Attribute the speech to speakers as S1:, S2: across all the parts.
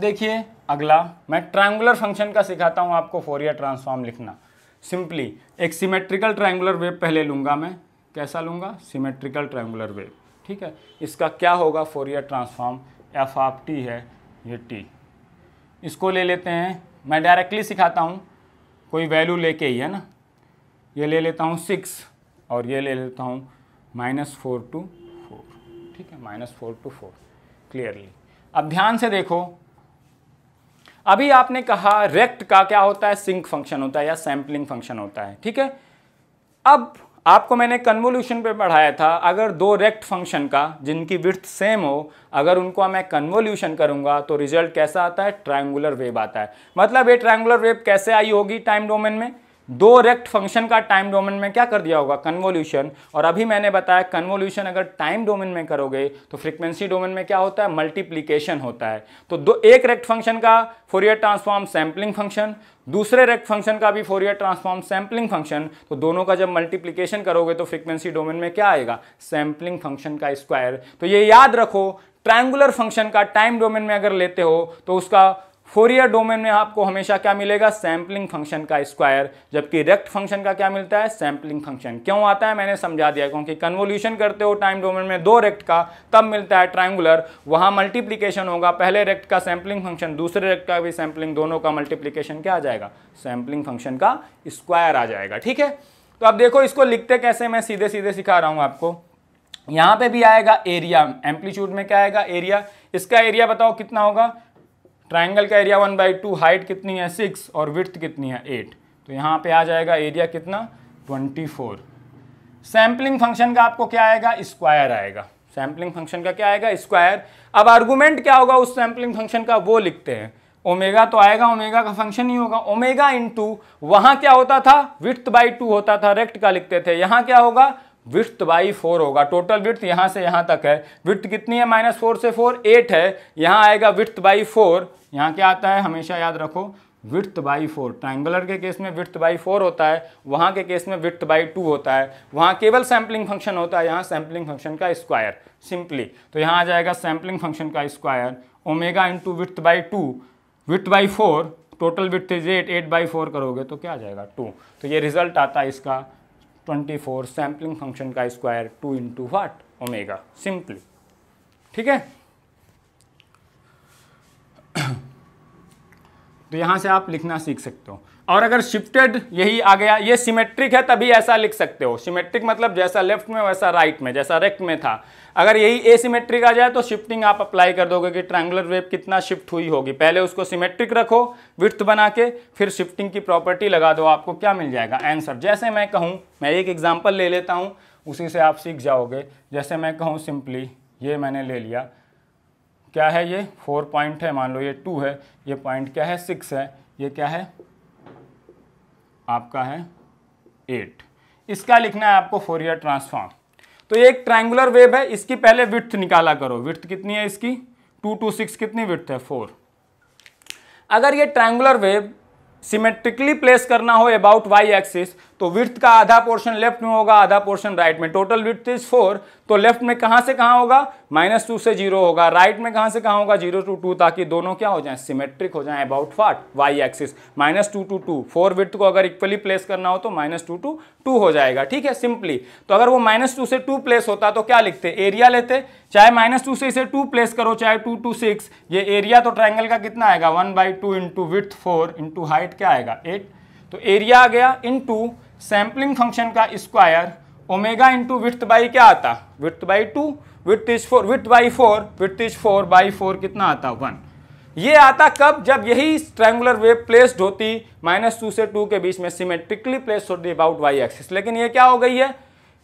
S1: देखिए अगला मैं ट्रायंगुलर फंक्शन का सिखाता हूँ आपको फोरियर ट्रांसफॉर्म लिखना सिंपली एक सिमेट्रिकल ट्रायंगुलर वेव पहले लूँगा मैं कैसा लूँगा सिमेट्रिकल ट्रायंगुलर वेव ठीक है इसका क्या होगा Fourier transform F of T है ये टी इसको ले लेते हैं मैं डायरेक्टली सिखाता हूँ कोई वैल्यू लेके ही है ना ये ले लेता हूँ सिक्स और ये ले लेता हूँ माइनस फोर टू फोर ठीक है minus four two four clearly अब ध्यान से देखो अभी आपने कहा रेक्ट का क्या होता है सिंक फंक्शन होता है या सैम्पलिंग फंक्शन होता है ठीक है अब आपको मैंने कन्वोल्यूशन पे पढ़ाया था अगर दो रेक्ट फंक्शन का जिनकी विर्थ सेम हो अगर उनको मैं कन्वोल्यूशन करूंगा तो रिजल्ट कैसा आता है ट्राइंगुलर वेब आता है मतलब ये ट्राइंगुलर वेब कैसे आई होगी टाइम डोमेन में दो रेक्ट फंक्शन का टाइम डोमेन में क्या कर दिया होगा कन्वोल्यूशन और अभी मैंने बताया कन्वोल्यूशन अगर टाइम डोमेन में करोगे तो फ्रीक्वेंसी डोमेन में क्या होता है मल्टीप्लीकेशन होता है तो दो एक रेक्ट फंक्शन का फोरियर ट्रांसफॉर्म सैम्पलिंग फंक्शन दूसरे रेक्ट फंक्शन का भी फोरियर ट्रांसफॉर्म सैम्पलिंग फंक्शन तो दोनों का जब मल्टीप्लीकेशन करोगे तो फ्रीक्वेंसी डोमेन में क्या आएगा सैम्पलिंग फंक्शन का स्क्वायर तो ये याद रखो ट्रायंगुलर फंक्शन का टाइम डोमेन में अगर लेते हो तो उसका फोरियर डोमेन में आपको हमेशा क्या मिलेगा सैम्पलिंग फंक्शन का स्क्वायर जबकि रेक्ट फंक्शन का क्या मिलता है सैम्पलिंग फंक्शन क्यों आता है मैंने समझा दिया क्योंकि कन्वोल्यूशन करते हो टाइम डोमेन में दो रेक्ट का तब मिलता है ट्राइंगुलर वहाँ मल्टीप्लीकेशन होगा पहले रेक्ट का सैम्पलिंग फंक्शन दूसरे रेक्ट का भी सैम्पलिंग दोनों का मल्टीप्लीकेशन क्या आ जाएगा सैम्पलिंग फंक्शन का स्क्वायर आ जाएगा ठीक है तो अब देखो इसको लिखते कैसे मैं सीधे सीधे सिखा रहा हूँ आपको यहाँ पे भी आएगा एरिया एम्पलीट्यूड में क्या आएगा एरिया इसका एरिया बताओ कितना होगा ट्राइंगल का area one by two height कितनी है सिक्स और विथ कितनी है एट तो यहाँ पे आ जाएगा एरिया कितना ट्वेंटी फोर सैम्पलिंग फंक्शन का आपको क्या आएगा स्क्वायर आएगा सैम्पलिंग फंक्शन का क्या आएगा स्क्वायर अब आर्गूमेंट क्या होगा उस सैम्पलिंग फंक्शन का वो लिखते हैं ओमेगा तो आएगा ओमेगा का फंक्शन ही होगा ओमेगा इंटू वहाँ क्या होता था विथ बाई टू होता था रेक्ट का लिखते थे यहाँ क्या होगा विर्थ बाई फोर होगा टोटल विर्थ यहाँ से यहाँ तक है विर्थ कितनी है माइनस फोर से फोर एट है यहाँ आएगा विर्थ बाई फोर यहाँ क्या आता है हमेशा याद रखो विर्थ बाई फोर ट्राइंगुलर के केस में विर्थ बाई फोर होता है वहाँ के केस में विर्थ बाई टू होता है वहाँ केवल सैम्पलिंग फंक्शन होता है यहाँ सैम्पलिंग फंक्शन का स्क्वायर सिंपली तो यहाँ आ जाएगा सैम्पलिंग फंक्शन का square omega into width by two width by four total width is eight eight by four करोगे तो क्या आ जाएगा टू तो ये रिजल्ट आता है इसका 24 सैम्पलिंग फंक्शन का square two into what omega simply ठीक है तो यहां से आप लिखना सीख सकते हो और अगर शिफ्टेड यही आ गया ये सिमेट्रिक है तभी ऐसा लिख सकते हो सिमेट्रिक मतलब जैसा लेफ्ट में वैसा राइट में जैसा रेक्ट में था अगर यही ए सीमेट्रिक आ जाए तो शिफ्टिंग आप अप्लाई कर दोगे कि ट्रायंगुलर वेव कितना शिफ्ट हुई होगी पहले उसको सिमेट्रिक रखो विर्थ बना के फिर शिफ्टिंग की प्रॉपर्टी लगा दो आपको क्या मिल जाएगा आंसर जैसे मैं कहूँ मैं एक एग्जाम्पल ले लेता हूँ उसी से आप सीख जाओगे जैसे मैं कहूँ सिंपली ये मैंने ले लिया क्या है ये फोर पॉइंट है मान लो ये टू है ये पॉइंट क्या है सिक्स है ये क्या है आपका है एट इसका लिखना है आपको फोरियर ट्रांसफॉर्म तो एक ट्रायंगुलर वेव है इसकी पहले विथ निकाला करो विथ कितनी है इसकी टू टू सिक्स कितनी विथ है फोर अगर ये ट्रायंगुलर वेव सिमेट्रिकली प्लेस करना हो अबाउट वाई एक्सिस तो विर्थ का आधा पोर्शन लेफ्ट में होगा आधा पोर्शन राइट में टोटल विर्थ इज फोर तो लेफ्ट में कहां से कहाँ होगा माइनस टू से जीरो होगा राइट में कहां से कहाँ होगा जीरो टू टू ताकि दोनों क्या हो जाए सिमेट्रिक हो जाए अबाउट फाट Y axis minus two two two four width को अगर इक्वली प्लेस करना हो तो माइनस टू टू टू हो जाएगा ठीक है सिंपली तो अगर वो माइनस टू से टू प्लेस होता तो क्या लिखते एरिया लेते चाहे माइनस टू से इसे टू प्लेस करो चाहे टू टू सिक्स ये एरिया तो ट्राइंगल का कितना आएगा one by two into width four into height क्या आएगा एट तो एरिया आ गया इंटू सैम्पलिंग फंक्शन का square omega into width by क्या आता width by two width is four width by four width is four by four कितना आता वन ये आता कब जब यही ट्रायंगुलर वेव प्लेस्ड होती माइनस टू से टू के बीच में सिमेट्रिकली प्लेस होती अबाउट वाई एक्सिस लेकिन ये क्या हो गई है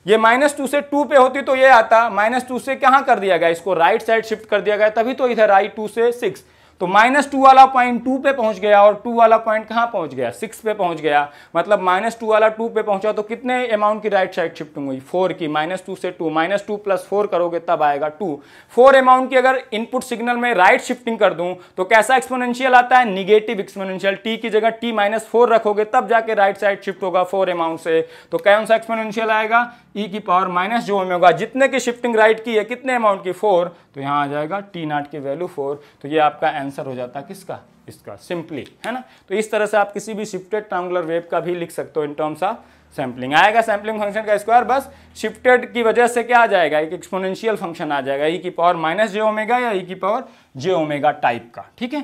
S1: ये माइनस टू से टू पे होती तो ये आता माइनस टू से कहाँ कर दिया गया इसको राइट साइड शिफ्ट कर दिया गया तभी तो इधर आई टू से सिक्स तो माइनस टू वाला पॉइंट टू पे पहुंच गया और टू वाला पॉइंट कहां पहुंच गया सिक्स पे पहुंच गया मतलब माइनस टू वाला टू पे पहुंचा तो कितने अमाउंट की राइट साइड शिफ्टिंग हुई फोर की माइनस टू से two minus two plus four करोगे तब आएगा टू फोर अमाउंट की अगर इनपुट सिग्नल में राइट शिफ्टिंग कर दूं तो कैसा एक्सपोनेंशियल आता है निगेटिव एक्सपोनेंशियल टी की जगह टी माइनस फोर रखोगे तब जाके राइट साइड शिफ्ट होगा फोर अमाउंट से तो कौन सा एक्सपोनेंशियल आएगा ई e की पावर माइनस जो होगा जितने की शिफ्टिंग राइट की है कितने अमाउंट की फोर तो यहाँ आ जाएगा टी नाट की वैल्यू फोर तो ये आपका आंसर हो जाता है किसका इसका सिंपली है ना तो इस तरह से आप किसी भी शिफ्टेड ट्रांगुलर वेव का भी लिख सकते हो इन टर्म्स ऑफ सैम्पलिंग आएगा सैम्पलिंग फंक्शन का स्क्वायर बस शिफ्टेड की वजह से क्या आ जाएगा एक एक्सपोनेंशियल फंक्शन आ जाएगा ई e की पावर माइनस जे ओमेगा या ई e की पावर जे ओमेगा टाइप का ठीक है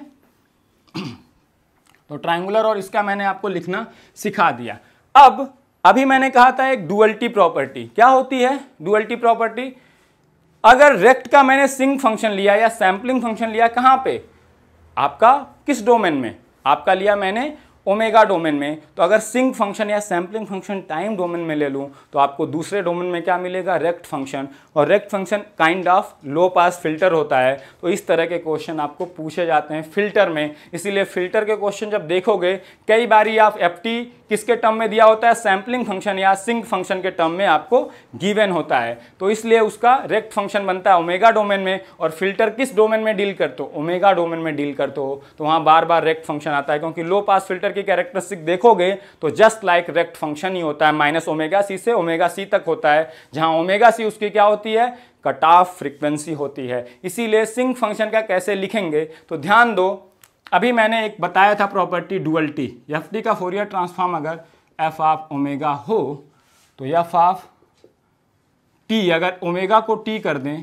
S1: तो ट्राइंगुलर और इसका मैंने आपको लिखना सिखा दिया अब अभी मैंने कहा था एक डुअल्टी प्रॉपर्टी क्या होती है डुअल्टी प्रॉपर्टी अगर रेक्ट का मैंने सिंग फंक्शन लिया या सैम्पलिंग फंक्शन लिया कहाँ पे आपका किस डोमेन में आपका लिया मैंने ओमेगा डोमेन में तो अगर सिंग फंक्शन या सैम्पलिंग फंक्शन टाइम डोमेन में ले लूँ तो आपको दूसरे डोमेन में क्या मिलेगा रेक्ट फंक्शन और rect function kind of low pass filter होता है तो इस तरह के क्वेश्चन आपको पूछे जाते हैं फिल्टर में इसीलिए फिल्टर के क्वेश्चन जब देखोगे कई बार आप एफ किसके टर्म में दिया होता है सैम्पलिंग फंक्शन या सिंक फंक्शन के टर्म में आपको गिवन होता है तो इसलिए उसका रेक्ट फंक्शन बनता है ओमेगा डोमेन में और फिल्टर किस डोमेन में डील करते हो ओमेगा डोमेन में डील करते हो तो वहाँ बार बार रेक्ट फंक्शन आता है क्योंकि लो पास फिल्टर की कैरेक्टरिस्टिक देखोगे तो जस्ट लाइक रेक्ट फंक्शन ही होता है माइनस ओमेगा सी से ओमेगा सी तक होता है जहाँ ओमेगा सी उसकी क्या होती है कट ऑफ फ्रिक्वेंसी होती है इसीलिए सिंक फंक्शन का कैसे लिखेंगे तो ध्यान दो अभी मैंने एक बताया था प्रॉपर्टी डुअल्टी एफ डी का फोरियर ट्रांसफॉर्म अगर एफ ऑफ ओमेगा हो तो एफ ऑफ टी अगर ओमेगा को टी कर दें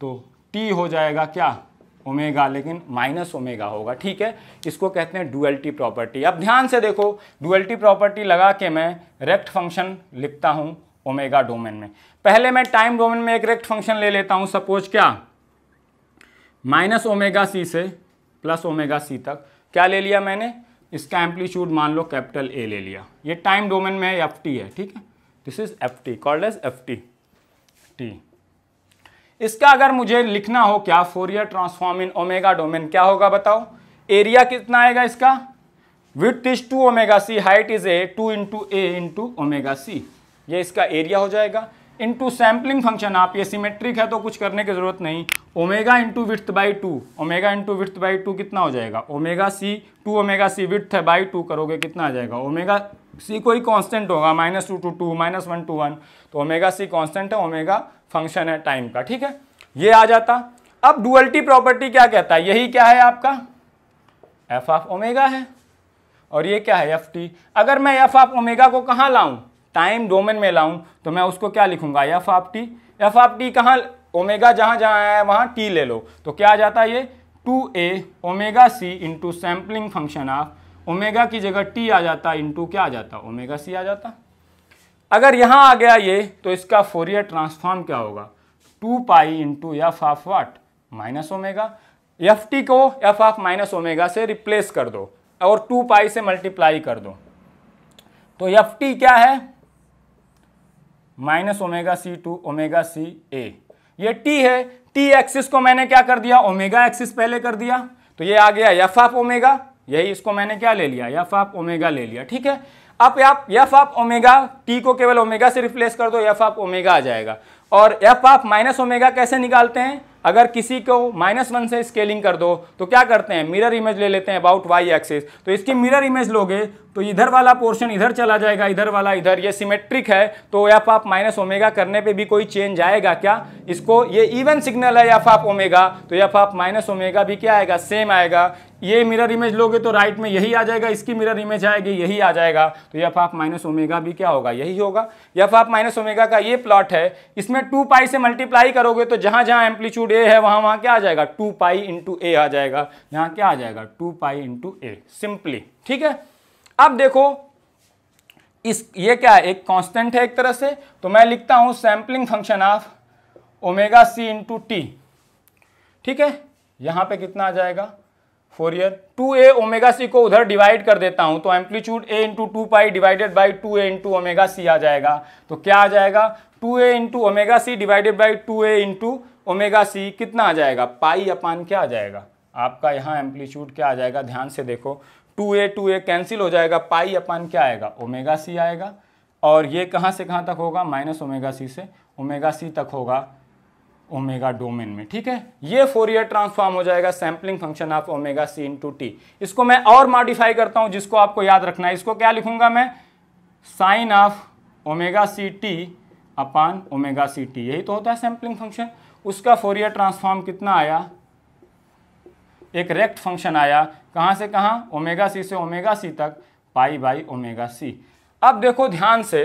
S1: तो टी हो जाएगा क्या ओमेगा लेकिन माइनस ओमेगा होगा ठीक है इसको कहते हैं डुअल्टी प्रॉपर्टी अब ध्यान से देखो डुअल्टी प्रॉपर्टी लगा के मैं रेक्ट फंक्शन लिखता हूँ ओमेगा डोमेन में पहले मैं टाइम डोमेन में एक रेक्ट फंक्शन ले लेता हूँ सपोज क्या माइनस ओमेगा सी से प्लस ओमेगा सी तक क्या ले लिया मैंने इसका एम्पलीट्यूड मान लो कैपिटल ए ले लिया ये टाइम डोमेन में एफ टी है ठीक है this is F T called as F T T इसका अगर मुझे लिखना हो क्या Fourier transform in omega domain क्या होगा बताओ एरिया कितना आएगा इसका width is two omega C height is A two into A into omega C ये इसका एरिया हो जाएगा इंटू सैम्पलिंग फंक्शन आप ये सिमेट्रिक है तो कुछ करने की जरूरत नहीं omega into width by two omega into width by two कितना हो जाएगा omega C to omega C width है बाई टू करोगे कितना आ जाएगा ओमेगा सी कोई कांस्टेंट होगा minus two two two minus one two one तो ओमेगा सी कांस्टेंट है ओमेगा फंक्शन है टाइम का ठीक है ये आ जाता अब डुअल्टी प्रॉपर्टी क्या कहता है यही क्या है आपका एफ ऑफ ओमेगा है और ये क्या है एफ टी अगर मैं एफ ऑफ ओमेगा को कहाँ लाऊँ टाइम डोमेन में लाऊं तो मैं उसको क्या लिखूंगा F of T F of T कहाँ ओमेगा जहाँ जहाँ आया है वहाँ टी ले लो तो क्या आ जाता है ये two A omega C into sampling function of omega की जगह टी आ जाता इंटू क्या आ जाता ओमेगा सी आ जाता अगर यहाँ आ गया ये तो इसका फोरियर ट्रांसफॉर्म क्या होगा two pi into F of what minus omega F T को एफ ऑफ माइनस ओमेगा से रिप्लेस कर दो और टू पाई से मल्टीप्लाई कर दो तो एफ टी क्या है minus omega C to omega C A ये टी है टी एक्सिस को मैंने क्या कर दिया ओमेगा एक्सिस पहले कर दिया तो ये आ गया एफ आप ओमेगा यही इसको मैंने क्या ले लिया एफ आप ओमेगा ले लिया ठीक है अब आप एफ आप ओमेगा टी को केवल ओमेगा से रिप्लेस कर दो एफ आप ओमेगा आ जाएगा और एफ आप माइनस ओमेगा कैसे निकालते हैं अगर किसी को माइनस वन से स्केलिंग कर दो तो क्या करते हैं मिरर इमेज ले लेते हैं अबाउट वाई एक्सिस तो इसकी मिरर इमेज लोगे तो इधर वाला पोर्शन इधर चला जाएगा इधर वाला इधर ये सिमेट्रिक है तो या तो आप माइनस ओमेगा करने पे भी कोई चेंज आएगा क्या इसको ये इवन सिग्नल है या तो आप ओमेगा तो या तो आप माइनस ओमेगा भी क्या आएगा सेम आएगा ये मिरर इमेज लोगे तो राइट में यही आ जाएगा इसकी मिरर इमेज आएगी यही आ जाएगा तो या आप माइनस ओमेगा भी क्या होगा यही होगा या आप माइनस ओमेगा का ये प्लॉट है इसमें टू पाई से मल्टीप्लाई करोगे तो जहाँ जहाँ एम्पलीट्यूड ए है वहाँ वहाँ क्या आ जाएगा टू पाई इंटू ए आ जाएगा यहाँ क्या आ जाएगा two pi into A simply ठीक है अब देखो इस ये क्या है एक कांस्टेंट है एक तरह से तो मैं लिखता हूं sampling function of omega C into T ठीक है यहां पे कितना आ जाएगा Fourier two A omega C को उधर डिवाइड कर देता हूं तो amplitude A into two pi divided by two A into omega C आ जाएगा तो क्या आ जाएगा two A into omega C divided by two A into omega C कितना आ जाएगा पाई अपान क्या आ जाएगा आपका यहां एम्पलीट्यूड क्या आ जाएगा ध्यान से देखो two A two A cancel हो जाएगा पाई अपान क्या आएगा ओमेगा सी आएगा और ये कहाँ से कहाँ तक होगा माइनस ओमेगा सी से ओमेगा सी तक होगा ओमेगा डोमेन में ठीक है ये फोरियर ट्रांसफॉर्म हो जाएगा sampling function of omega C into T इसको मैं और मॉडिफाई करता हूँ जिसको आपको याद रखना है इसको क्या लिखूंगा मैं sine of omega C T upon omega C T यही तो होता है सैम्पलिंग फंक्शन उसका फोरियर ट्रांसफॉर्म कितना आया एक रेक्ट फंक्शन आया कहाँ से कहाँ ओमेगा सी से ओमेगा सी तक पाई बाई ओमेगा सी अब देखो ध्यान से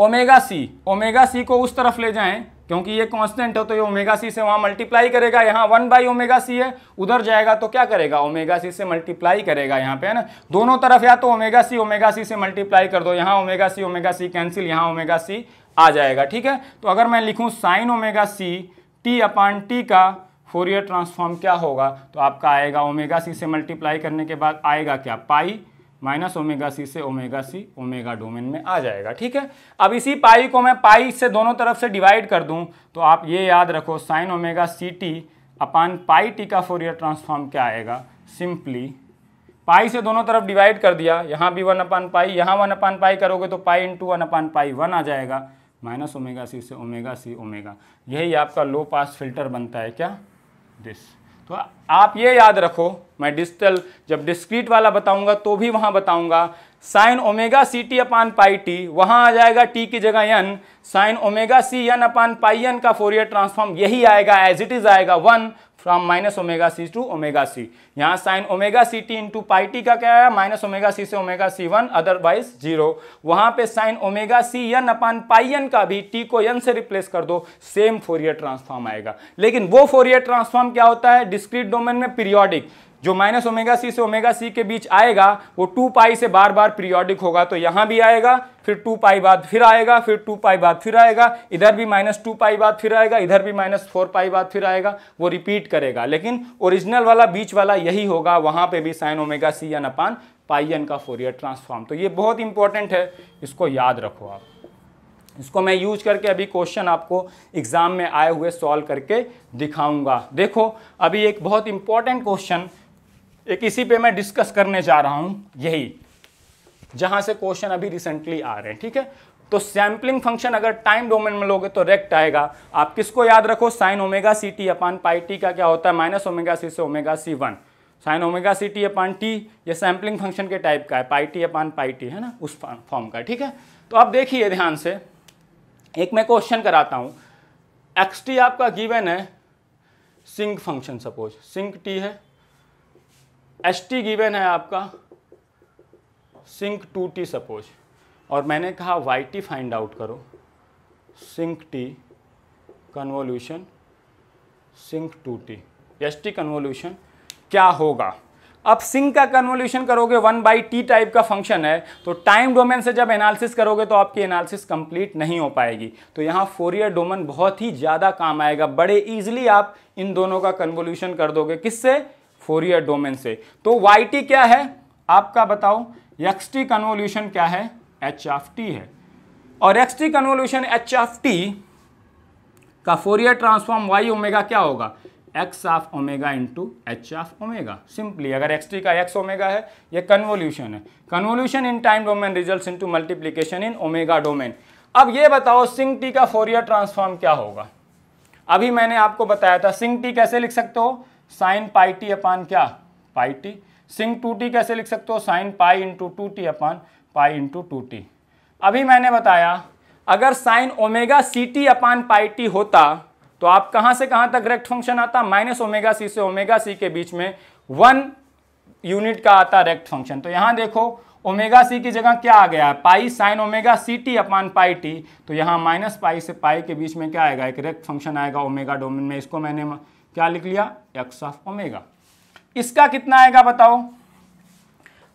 S1: ओमेगा सी ओमेगा सी को उस तरफ ले जाएं क्योंकि ये कांस्टेंट हो तो ये ओमेगा सी से वहाँ मल्टीप्लाई करेगा यहाँ वन बाई ओमेगा सी है उधर जाएगा तो क्या करेगा ओमेगा सी से मल्टीप्लाई करेगा यहाँ पे है ना दोनों तरफ या तो ओमेगा सी ओमेगा सी से मल्टीप्लाई कर दो यहाँ omega C omega C cancel यहाँ ओमेगा सी आ जाएगा ठीक है तो अगर मैं लिखूँ sine omega C T upon T का फोर ईयर ट्रांसफॉर्म क्या होगा तो आपका आएगा ओमेगा सी से मल्टीप्लाई करने के बाद आएगा क्या पाई माइनस ओमेगा सी से ओमेगा सी ओमेगा डोमेन में आ जाएगा ठीक है अब इसी पाई को मैं पाई से दोनों तरफ से डिवाइड कर दूं तो आप ये याद रखो sine omega C T upon pi T का ईयर ट्रांसफॉर्म क्या आएगा सिंपली पाई से दोनों तरफ डिवाइड कर दिया यहाँ भी वन अपान पाई यहाँ वन अपान पाई करोगे तो pi into one upon pi one आ जाएगा माइनस ओमेगा सी से ओमेगा सी ओमेगा यही आपका लो पास फिल्टर बनता है क्या दिस तो आप ये याद रखो मैं डिजिटल जब डिस्क्रीट वाला बताऊंगा तो भी वहां बताऊंगा sine omega C T upon pi T वहां आ जाएगा टी की जगह N sine omega C N upon pi N का फोरियर ट्रांसफॉर्म यही आएगा एज इट इज़ आएगा one from minus omega C to omega C यहाँ sine omega C T into pi T का क्या है माइनस ओमेगा सी से omega C one otherwise zero वहाँ पे sine omega C N upon pi N का भी टी को एन से रिप्लेस कर दो सेम फोरियर ट्रांसफॉर्म आएगा लेकिन वो फोरियर ट्रांसफॉर्म क्या होता है डिस्क्रीट डोमेन में पीरियोडिक जो माइनस ओमेगा सी से ओमेगा सी के बीच आएगा वो टू पाई से बार बार पीरियोडिक होगा तो यहाँ भी आएगा फिर टू पाई बाद फिर आएगा फिर टू पाई बाद फिर आएगा इधर भी माइनस टू पाई बाद फिर आएगा इधर भी माइनस फोर पाई बाद फिर आएगा वो रिपीट करेगा लेकिन ओरिजिनल वाला बीच वाला यही होगा वहाँ पे भी sine omega C N upon pi N का फोर ट्रांसफॉर्म तो ये बहुत इंपॉर्टेंट है इसको याद रखो आप इसको मैं यूज करके अभी क्वेश्चन आपको एग्ज़ाम में आए हुए सॉल्व करके दिखाऊंगा देखो अभी एक बहुत इंपॉर्टेंट क्वेश्चन एक इसी पे मैं डिस्कस करने जा रहा हूँ यही जहां से क्वेश्चन अभी रिसेंटली आ रहे हैं ठीक है तो सैम्पलिंग फंक्शन अगर टाइम डोमेन में लोगे तो रेक्ट आएगा आप किसको याद रखो sine omega C T upon pi T का क्या होता है माइनस ओमेगा सी से omega C one sine omega C T upon T ये सैम्पलिंग फंक्शन के टाइप का है पाई टी अपान पाई टी है ना उस फॉर्म का ठीक है तो आप देखिए ध्यान से एक मैं क्वेश्चन कराता हूँ एक्स टी आपका गिवेन है sinc function suppose sinc T है एस टी गिवेन है आपका सिंक टू टी सपोज और मैंने कहा वाई टी फाइंड आउट करो sinc T convolution sinc two T S T convolution क्या होगा अब सिंक का कन्वोल्यूशन करोगे वन बाई टी टाइप का फंक्शन है तो टाइम डोमेन से जब एनालिसिस करोगे तो आपकी एनालिसिस कंप्लीट नहीं हो पाएगी तो यहाँ फोरियर डोमेन बहुत ही ज़्यादा काम आएगा बड़े ईजिली आप इन दोनों का कन्वोल्यूशन कर दोगे किससे फोरियर डोमेन से तो वाई टी क्या है आपका बताओ एक्स टी कन्वोल्यूशन क्या है एच ऑफ टी है और X T convolution H of T का फोरियर ट्रांसफॉर्म वाई ओमेगा क्या होगा X of omega into H of omega simply अगर एक्स टी का एक्स ओमेगा है ये कन्वोल्यूशन है convolution in time domain result into multiplication in omega domain अब ये बताओ सिंग टी का फोरियर ट्रांसफॉर्म क्या होगा अभी मैंने आपको बताया था सिंग टी कैसे लिख सकते हो साइन पाई टी अपान क्या pi T sinc two T कैसे लिख सकते हो sine pi into two T upon pi into two T अभी मैंने बताया अगर sine omega C T upon pi T होता तो आप कहाँ से कहाँ तक रेक्ट फंक्शन आता माइनस ओमेगा सी से ओमेगा सी के बीच में वन यूनिट का आता रेक्ट फंक्शन तो यहाँ देखो ओमेगा सी की जगह क्या आ गया है pi sine omega C T upon pi T तो यहाँ माइनस पाई से पाई के बीच में क्या आएगा एक रेक्ट फंक्शन आएगा ओमेगा डोमेन में इसको मैंने क्या लिख लिया एक्स ऑफ ओमेगा इसका कितना आएगा बताओ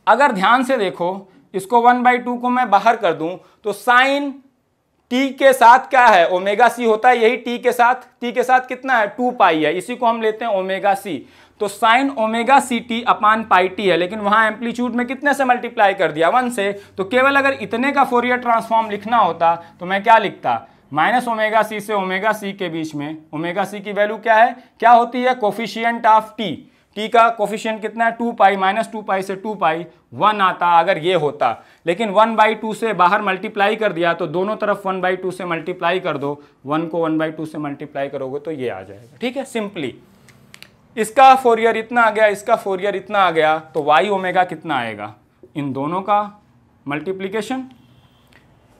S1: अगर ध्यान से देखो इसको वन बाई टू को मैं बाहर कर दूं तो साइन टी के साथ क्या है ओमेगा सी होता है यही टी के साथ टी के साथ कितना है टू पाई है इसी को हम लेते हैं ओमेगा सी तो sine omega C T upon pi T है लेकिन वहां एम्पलीट्यूड में कितने से मल्टीप्लाई कर दिया वन से तो केवल अगर इतने का फोरियर ट्रांसफॉर्म लिखना होता तो मैं क्या लिखता माइनस ओमेगा सी से ओमेगा सी के बीच में ओमेगा सी की वैल्यू क्या है क्या होती है कोफिशियंट ऑफ टी टी का कोफिशियंट कितना है two pi minus two pi से टू पाई वन आता अगर ये होता लेकिन वन बाई टू से बाहर मल्टीप्लाई कर दिया तो दोनों तरफ वन बाई टू से मल्टीप्लाई कर दो वन को वन बाई टू से मल्टीप्लाई करोगे तो ये आ जाएगा ठीक है सिंपली इसका फोरियर इतना आ गया इसका फोरियर इतना आ गया तो वाई ओमेगा कितना आएगा इन दोनों का मल्टीप्लीकेशन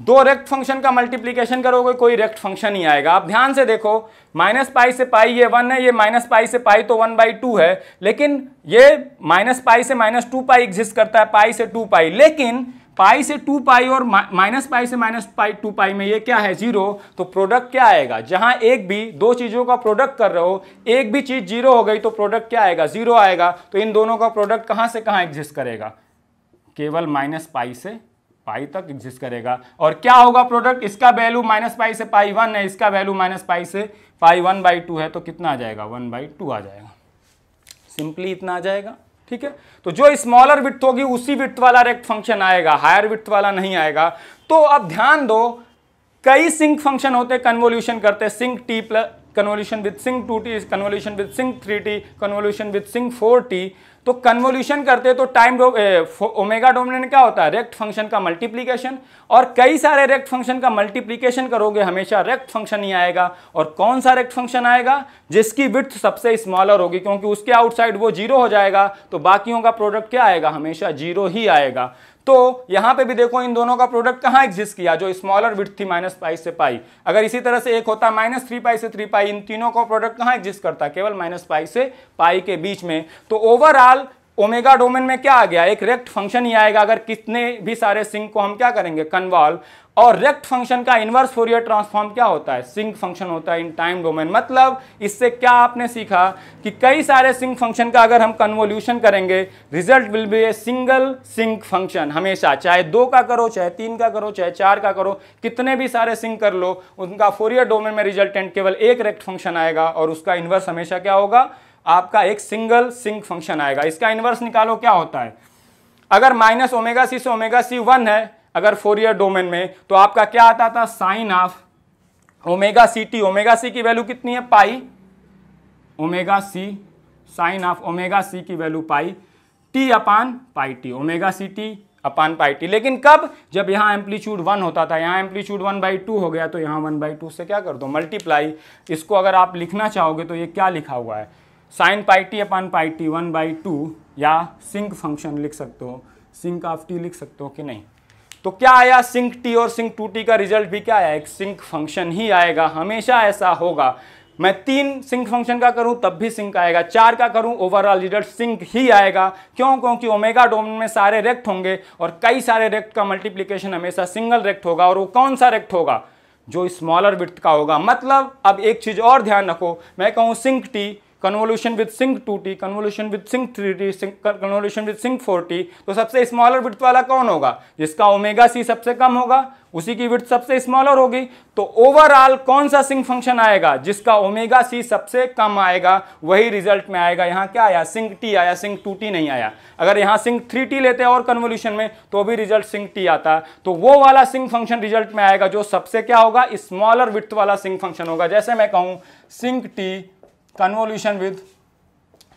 S1: दो रेक्ट फंक्शन का मल्टीप्लीकेशन करोगे कोई रेक्ट फंक्शन ही आएगा आप ध्यान से देखो माइनस पाई से पाई ये वन है ये माइनस पाई से पाई तो वन बाई टू है लेकिन ये माइनस पाई से माइनस टू पाई एग्जिस्ट करता है पाई से टू पाई लेकिन पाई से टू पाई और माइनस पाई से माइनस पाई टू पाई में ये क्या है जीरो तो प्रोडक्ट क्या आएगा जहां एक भी दो चीजों का प्रोडक्ट कर रहे हो एक भी चीज जीरो हो गई तो प्रोडक्ट क्या आएगा जीरो आएगा तो इन दोनों का प्रोडक्ट कहां से कहां एग्जिस्ट करेगा केवल माइनस पाई से पाई तक एग्जिस्ट करेगा और क्या होगा प्रोडक्ट इसका वैल्यू माइनस पाई से पाई वन है इसका वैल्यू माइनस पाई से पाई वन बाई टू है तो कितना आ जाएगा वन बाई टू आ जाएगा सिंपली इतना आ जाएगा ठीक है तो जो स्मॉलर विथ होगी उसी विथ वाला रेक्ट फंक्शन आएगा हायर विथ वाला नहीं आएगा तो अब ध्यान दो कई सिंक फंक्शन होते हैं कन्वोल्यूशन करते हैं sinc T plus convolution with sinc two T convolution with sinc three T convolution with sinc four T तो कन्वोल्यूशन करते तो टाइम डो, ओमेगा डोमिनेंट क्या होता है रेक्ट फंक्शन का मल्टीप्लीकेशन और कई सारे रेक्ट फंक्शन का मल्टीप्लीकेशन करोगे हमेशा रेक्ट फंक्शन ही आएगा और कौन सा रेक्ट फंक्शन आएगा जिसकी विथ सबसे स्मॉलर होगी क्योंकि उसके आउटसाइड वो जीरो हो जाएगा तो बाकियों का प्रोडक्ट क्या आएगा हमेशा जीरो ही आएगा तो यहां पे भी देखो इन दोनों का प्रोडक्ट कहां एग्जिस्ट किया जो स्मॉलर विथ थी माइनस पाई से पाई अगर इसी तरह से एक होता माइनस थ्री पाई से थ्री पाई इन तीनों का प्रोडक्ट कहां एग्जिस्ट करता केवल माइनस पाई से पाई के बीच में तो ओवरऑल ओमेगा डोमेन में क्या आ गया एक रेक्ट फंक्शन ही आएगा अगर कितने भी सारे सिंक को हम क्या करेंगे कन्वॉल्व और रेक्ट फंक्शन का इनवर्स फोरियर ट्रांसफॉर्म क्या होता है सिंक फंक्शन होता है इन टाइम डोमेन मतलब इससे क्या आपने सीखा कि कई सारे सिंक फंक्शन का अगर हम कन्वोल्यूशन करेंगे result will be a single sinc function हमेशा चाहे दो का करो चाहे तीन का करो चाहे चार का करो कितने भी सारे सिंक कर लो उनका फोरियर डोमेन में रिजल्टेंट केवल एक रेक्ट फंक्शन आएगा और उसका इन्वर्स हमेशा क्या होगा आपका एक सिंगल सिंक फंक्शन आएगा इसका इन्वर्स निकालो क्या होता है अगर माइनस ओमेगा सी से ओमेगा सी वन है अगर फोर ईयर डोमेन में तो आपका क्या आता था sine of omega C T omega C की वैल्यू कितनी है pi omega C sine of omega C की value pi T upon pi T omega C T upon pi T लेकिन कब जब यहां एम्पलीट्यूड वन होता था यहां एम्पलीट्यूड वन बाई टू हो गया तो यहां वन बाई टू से क्या कर दो मल्टीप्लाई इसको अगर आप लिखना चाहोगे तो ये क्या लिखा हुआ है sine pi T upon pi T one by two या सिंक फंक्शन लिख सकते हो सिंक ऑफ टी लिख सकते हो कि नहीं तो क्या आया सिंक टी और सिंक टू टी का रिजल्ट भी क्या आया एक सिंक फंक्शन ही आएगा हमेशा ऐसा होगा मैं तीन सिंक फंक्शन का करूं तब भी सिंक आएगा चार का करूं ओवरऑल रिजल्ट सिंक ही आएगा क्यों क्योंकि ओमेगा डोमेन में सारे रेक्ट होंगे और कई सारे रेक्ट का मल्टीप्लीकेशन हमेशा सिंगल रेक्ट होगा और वो कौन सा रेक्ट होगा जो स्मॉलर विथ का होगा मतलब अब एक चीज़ और ध्यान रखो मैं कहूँ sinc T convolution with sinc two T convolution with sinc three T convolution with sinc four T तो सबसे स्मॉलर विथ वाला कौन होगा जिसका ओमेगा सी सबसे कम होगा उसी की विथ सबसे स्मॉलर होगी तो ओवरऑल कौन सा सिंक फंक्शन आएगा जिसका ओमेगा सी सबसे कम आएगा वही रिजल्ट में आएगा यहाँ क्या आया सिंक टी आया सिंक टू टी नहीं आया अगर यहाँ सिंक थ्री टी लेते हैं और कन्वोल्यूशन में तो भी रिजल्ट सिंक टी आता तो वो वाला सिंक फंक्शन रिजल्ट में आएगा जो सबसे क्या होगा स्मॉलर विथ वाला सिंक फंक्शन होगा जैसे मैं कहूँ sinc T convolution with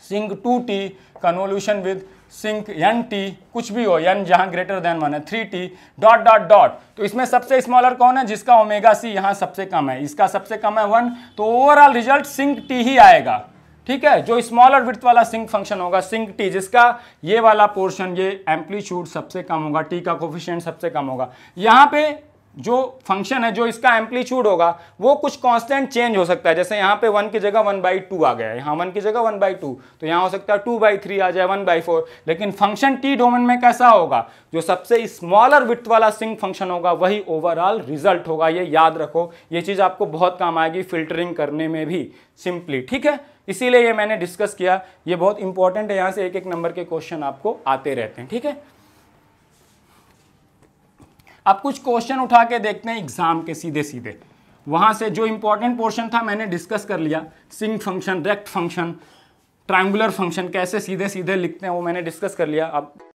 S1: sinc two T convolution with sinc N T कुछ भी हो एन जहाँ ग्रेटर देन वन है three T dot dot dot तो इसमें सबसे स्मॉलर कौन है जिसका ओमेगा सी यहाँ सबसे कम है इसका सबसे कम है वन तो ओवरऑल रिजल्ट सिंक टी ही आएगा ठीक है जो स्मॉलर विथ वाला सिंक फंक्शन होगा सिंक टी जिसका ये वाला पोर्शन ये एम्पलीट्यूड सबसे कम होगा टी का कोफिशियंट सबसे कम होगा यहाँ पे जो फंक्शन है जो इसका एम्पलीट्यूड होगा वो कुछ कांस्टेंट चेंज हो सकता है जैसे यहाँ पे वन की जगह वन बाई टू आ गया यहाँ वन की जगह वन बाई टू तो यहाँ हो सकता है टू बाई थ्री आ जाए वन बाई फोर लेकिन फंक्शन टी डोमेन में कैसा होगा जो सबसे स्मॉलर विथ वाला सिंग फंक्शन होगा वही ओवरऑल रिजल्ट होगा ये याद रखो ये चीज़ आपको बहुत काम आएगी फिल्टरिंग करने में भी सिंपली ठीक है इसीलिए ये मैंने डिस्कस किया ये बहुत इंपॉर्टेंट है यहाँ से एक एक नंबर के क्वेश्चन आपको आते रहते हैं ठीक है अब कुछ क्वेश्चन उठा के देखते हैं एग्जाम के सीधे सीधे वहां से जो इंपॉर्टेंट पोर्शन था मैंने डिस्कस कर लिया sinc function rect function triangular function कैसे सीधे सीधे लिखते हैं वो मैंने डिस्कस कर लिया अब